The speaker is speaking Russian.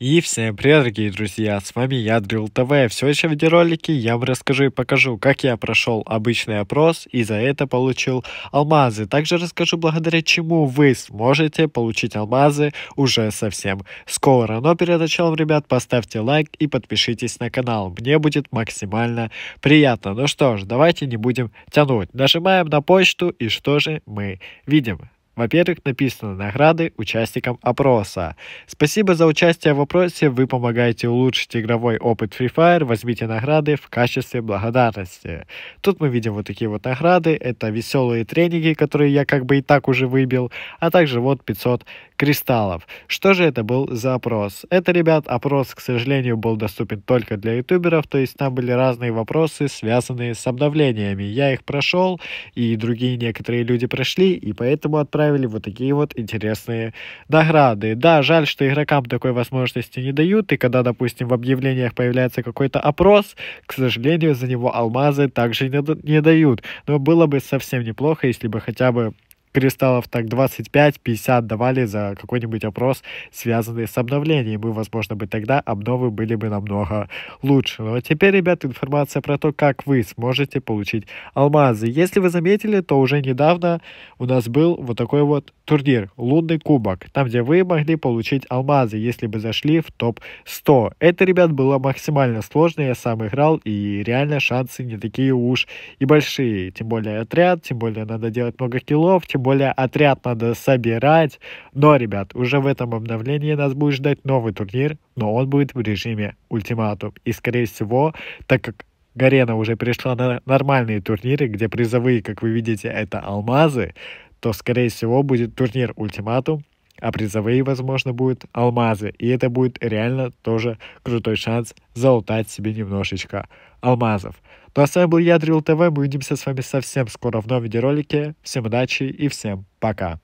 И всем привет, дорогие друзья, с вами я, Дрил ТВ. В сегодняшнем видеоролике я вам расскажу и покажу, как я прошел обычный опрос и за это получил алмазы. Также расскажу, благодаря чему вы сможете получить алмазы уже совсем скоро. Но перед началом, ребят, поставьте лайк и подпишитесь на канал. Мне будет максимально приятно. Ну что ж, давайте не будем тянуть. Нажимаем на почту и что же мы видим? Во-первых, написано награды участникам опроса. Спасибо за участие в опросе, вы помогаете улучшить игровой опыт Free Fire, возьмите награды в качестве благодарности. Тут мы видим вот такие вот награды, это веселые тренинги, которые я как бы и так уже выбил, а также вот 500 кристаллов. Что же это был за опрос? Это, ребят, опрос, к сожалению, был доступен только для ютуберов, то есть там были разные вопросы, связанные с обновлениями. Я их прошел, и другие некоторые люди прошли, и поэтому отправил оставили вот такие вот интересные награды. Да, жаль, что игрокам такой возможности не дают, и когда, допустим, в объявлениях появляется какой-то опрос, к сожалению, за него алмазы также не дают. Но было бы совсем неплохо, если бы хотя бы кристаллов так 25-50 давали за какой-нибудь опрос, связанный с обновлением, и, возможно, бы тогда обновы были бы намного лучше. Но ну, а теперь, ребят, информация про то, как вы сможете получить алмазы. Если вы заметили, то уже недавно у нас был вот такой вот турнир «Лунный кубок», там, где вы могли получить алмазы, если бы зашли в топ-100. Это, ребят, было максимально сложно, я сам играл, и реально шансы не такие уж и большие. Тем более отряд, тем более надо делать много киллов, тем тем более отряд надо собирать. Но, ребят, уже в этом обновлении нас будет ждать новый турнир, но он будет в режиме ультиматум. И, скорее всего, так как Гарена уже перешла на нормальные турниры, где призовые, как вы видите, это алмазы, то, скорее всего, будет турнир ультиматум а призовые, возможно, будут алмазы. И это будет реально тоже крутой шанс залутать себе немножечко алмазов. Ну а с вами был я, Дрил ТВ. Мы увидимся с вами совсем скоро в новом видеоролике. Всем удачи и всем пока.